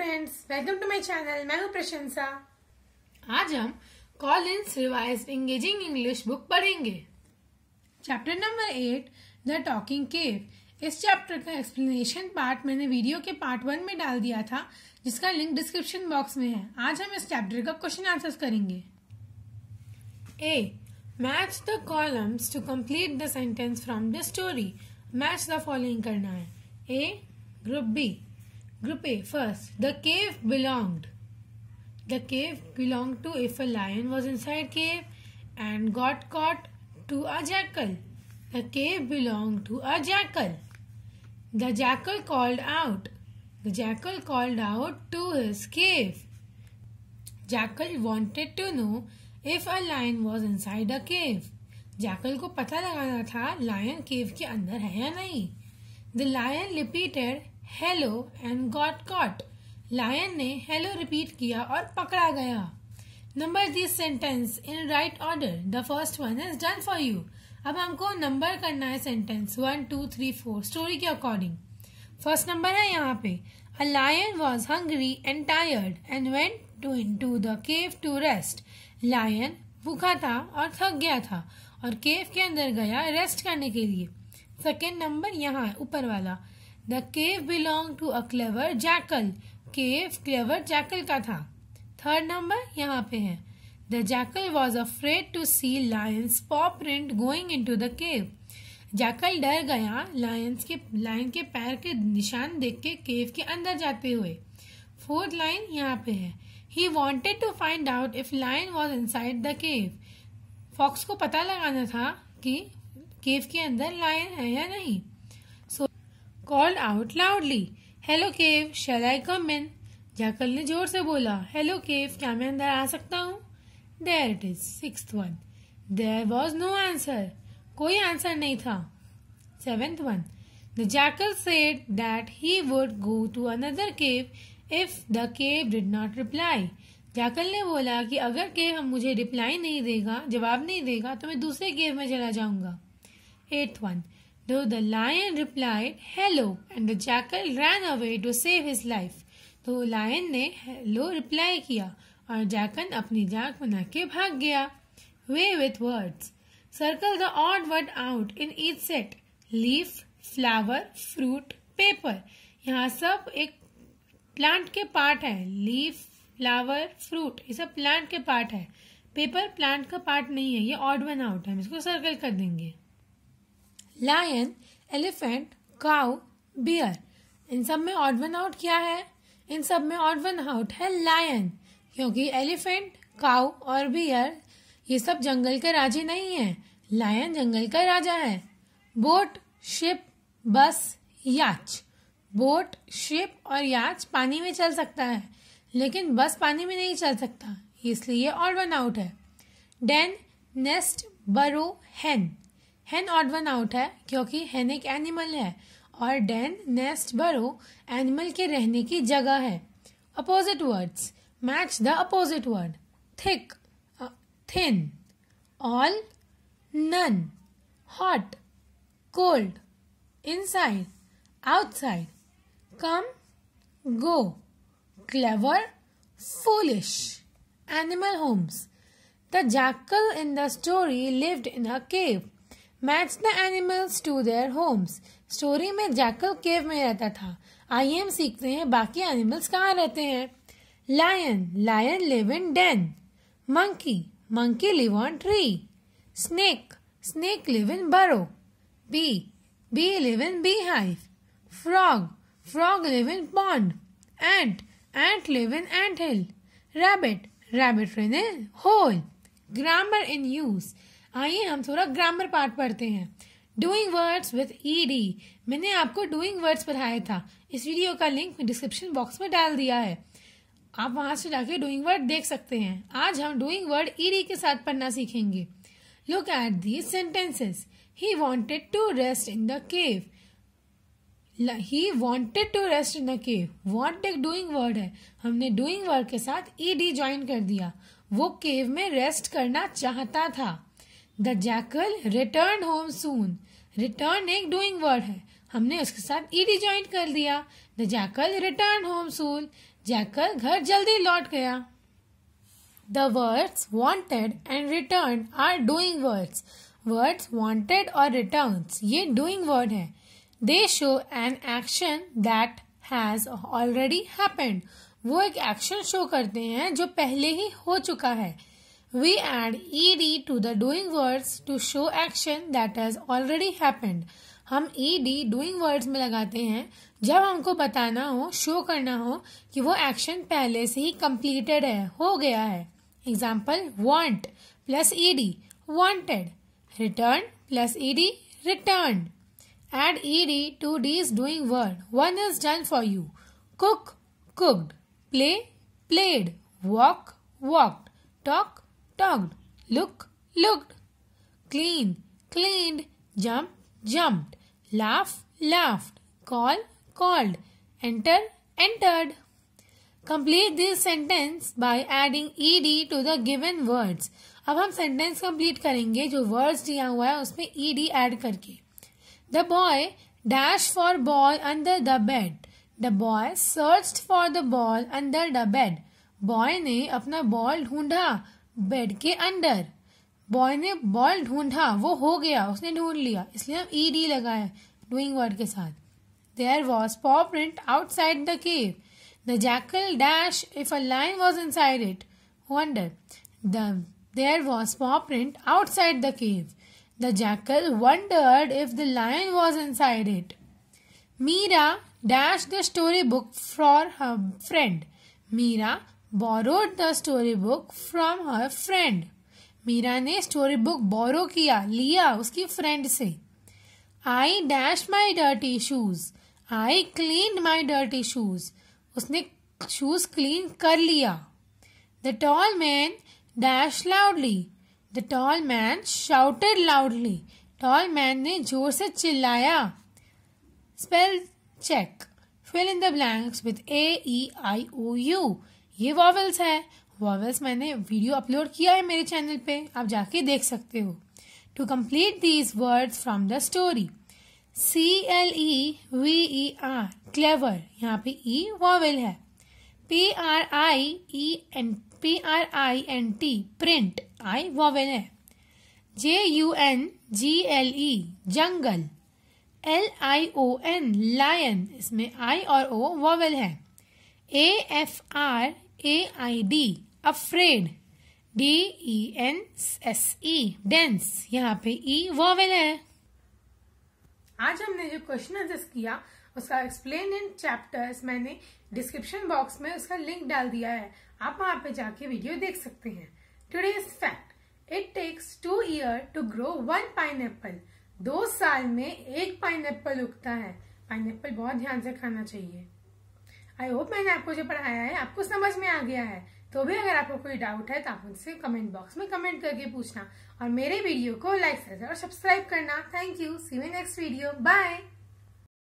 Friends welcome to my channel मैं हूं प्रशंसा आज हम Collins revised engaging English book पढ़ेंगे chapter number eight the talking cave इस चैप्टर का एक्सप्लेनेशन पार्ट मैंने वीडियो के पार्ट वन में डाल दिया था जिसका लिंक डिस्क्रिप्शन बॉक्स में है आज हम इस चैप्टर का क्वेश्चन आंसर करेंगे A match the columns to complete the sentence from the story match the following करना है A group B Group A first. The cave belonged. The cave belonged to if a lion was inside cave and got caught to a jackal. The cave belonged to a jackal. The jackal called out. The jackal called out to his cave. Jackal wanted to know if a lion was inside a cave. Jackal को पता लगाना था lion केव के अंदर है या नहीं the lion repeated hello and got caught lion ने हेलो रिपीट किया और पकड़ा गया number this sentence in right order the first one is done for you अब हमको नंबर करना है sentence one two three four story के अकॉर्डिंग फर्स्ट नंबर है यहाँ पे a lion was hungry and tired and went to into the cave to rest lion भूखा था और थक गया था और केव के अंदर गया रेस्ट करने के लिए सेकेंड नंबर यहाँ है ऊपर वाला the cave belong to a clever jackal cave clever jackal का था थर्ड नंबर यहाँ पे है the jackal was a afraid to see lion's paw print going into the cave jackal डर गया लायंस के लायन के पैर के निशान देख के केव के अंदर जाते हुए फोर्थ लाइन यहाँ पे है he wanted to find out if lion was inside the cave fox को पता लगाना था कि केव के अंदर लायन है या नहीं called out loudly, Hello Cave, shall I come in? Jackal ने जोर से बोला हेलो केव क्या मैं अंदर आ सकता हूँ there it is six one there was no answer कोई आंसर नहीं था seventh one the jackal said that he would go to another cave if the cave did not reply jackal ने बोला कि अगर केव हम मुझे रिप्लाई नहीं देगा जवाब नहीं देगा तो मैं दूसरे केव में चला जाऊंगा eighth one Though the lion replied, Hello, and the jackal ran away to save his life. तो लायन ने हेलो रिप्लाई किया और जैकन अपनी जान बना के भाग गया way with words circle the odd word out in each set leaf flower fruit paper यहाँ सब एक प्लांट के पार्ट है लीफ फ्लावर फ्रूट ये सब प्लांट के पार्ट है पेपर प्लांट का पार्ट नहीं है ये ऑड वन आउट है हम इसको सर्कल कर देंगे लायन एलिफेंट काउ बियर इन सब में ऑड वन आउट क्या है इन सब में ऑड वन आउट है लायन क्योंकि एलिफेंट काउ और बियर ये सब जंगल के राजे नहीं है लायन जंगल का राजा है बोट शिप बस याच बोट शिप और याच पानी में चल सकता है लेकिन बस पानी में नहीं चल सकता इसलिए और वन आउट है den nest burrow hen hen odd one out है क्योंकि हैन एक एनिमल है और डैन नेस्ट बरो एनिमल के रहने की जगह है opposite words match the opposite word thick thin all none hot cold inside outside come go clever foolish animal homes the jackal in the story lived in a cave match the animals to their homes story में jackal cave में रहता था आइए हम सीखते हैं बाकी animals कहाँ रहते हैं lion lion live in den monkey monkey live on tree snake snake live in burrow bee bee live in bee hive frog frog live in pond ant ant live in ant hill rabbit rabbit live in hole grammar in use आइए हम थोड़ा grammar part पढ़ते हैं doing words with E D मैंने आपको doing words पढ़ाया था इस वीडियो का लिंक डिस्क्रिप्शन बॉक्स में डाल दिया है आप वहां से जाके डूइंग वर्ड देख सकते हैं आज हम डूइंग वर्ड ई डी के साथ पढ़ना सीखेंगे look at these sentences he wanted to rest in the cave he wanted to rest in the cave want एक डूइंग वर्ड है हमने डूइंग वर्ड के साथ ई डी ज्वाइन कर दिया वो केव में रेस्ट करना चाहता था the jackal return home soon return एक डूइंग वर्ड है हमने उसके साथ ईडी e ज्वाइन कर दिया the jackal return home soon jackal घर जल्दी लौट गया the words wanted and return are doing words words wanted और रिटर्न ये डूइंग वर्ड है they show an action that has already happened वो एक एक्शन शो करते हैं जो पहले ही हो चुका है we add ed to the doing words to show action that has already happened हम ई डी डूइंग वर्ड्स में लगाते हैं जब हमको बताना हो शो करना हो कि वो एक्शन पहले से ही कम्प्लीटेड है हो गया है example want plus E D wanted return plus E D returned E D to D is doing word one is done for you cook cooked play played walk walk talk tugged, look, looked, clean, cleaned, jump, jumped, laugh, laughed, call, called, enter, entered. Complete this sentence by adding ed to the given words. अब हम sentence complete करेंगे जो words दिया हुआ है उसमें E D add करके the boy dash for ball under the bed the boy search for the ball under the bed boy ने अपना बॉल ढूंढा बेड के अंदर बॉय ने बॉल ढूंढा वो हो गया उसने ढूंढ लिया इसलिए हम ई e डी लगाए डूइंग वर्ड के साथ there was paw print outside the cave the jackal dash if a lion was inside it wonder the there was paw print outside the cave the jackal wondered if the lion was inside it Meera dash the story book for her friend Meera the story book from her friend Meera ने story book borrow किया लिया उसकी friend से I dash my dirty shoes I clean my dirty shoes उसने shoes clean कर लिया the tall man dash loudly the tall man shouted loudly tall man ने जोर से चिल्लाया spell check fill in the blanks with A I O U ये vowels है vowels मैंने वीडियो अपलोड किया है मेरे चैनल पे आप जाके देख सकते हो to complete these words from the story C L E V E R clever यहाँ पे ई e वॉवल है P R I E N P R I N T print I vowel है J U N G L E jungle L I O N lion इसमें I और O vowel है A F R A I D afraid D E N S E dense यहाँ पे E वर्वेल है आज हमने जो क्वेश्चन असेस किया उसका एक्सप्लेन इन चैप्टर्स मैंने डिस्क्रिप्शन बॉक्स में उसका लिंक डाल दिया है आप वहां पे जाके वीडियो देख सकते हैं is fact it takes two year to grow one pine दो साल में एक पाइन उगता है पाइन बहुत ध्यान से खाना चाहिए आई होप मैंने आपको जो पढ़ाया है आपको समझ में आ गया है तो भी अगर आपको कोई डाउट है तो आप मुझसे कमेंट बॉक्स में कमेंट करके पूछना और मेरे वीडियो को लाइक और सब्सक्राइब करना thank you see you next video bye